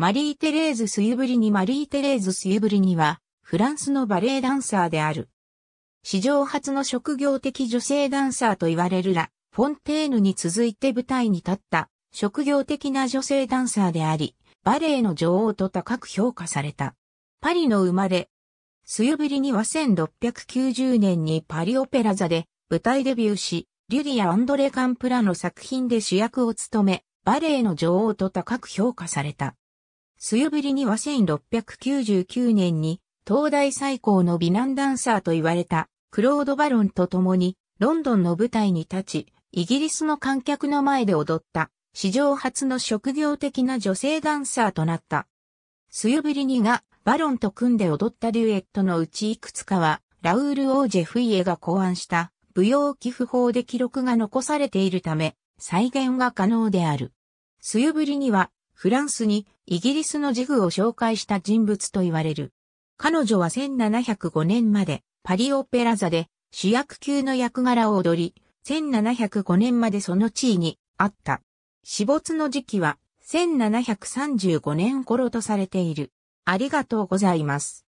マリー・テレーズ・スユブリニマリー・テレーズ・スユブリニは、フランスのバレエダンサーである。史上初の職業的女性ダンサーと言われるラ・フォンテーヌに続いて舞台に立った職業的な女性ダンサーであり、バレエの女王と高く評価された。パリの生まれ。スユブリニは1690年にパリオペラ座で舞台デビューし、リュディア・アンドレ・カンプラの作品で主役を務め、バレエの女王と高く評価された。スユブリには1699年に東大最高の美男ダンサーと言われたクロード・バロンと共にロンドンの舞台に立ち、イギリスの観客の前で踊った史上初の職業的な女性ダンサーとなった。スユブリニがバロンと組んで踊ったデュエットのうちいくつかはラウール・オージェ・フィエが考案した舞踊寄付法で記録が残されているため再現が可能である。スユブリニはフランスにイギリスのジグを紹介した人物と言われる。彼女は1705年までパリオペラ座で主役級の役柄を踊り、1705年までその地位にあった。死没の時期は1735年頃とされている。ありがとうございます。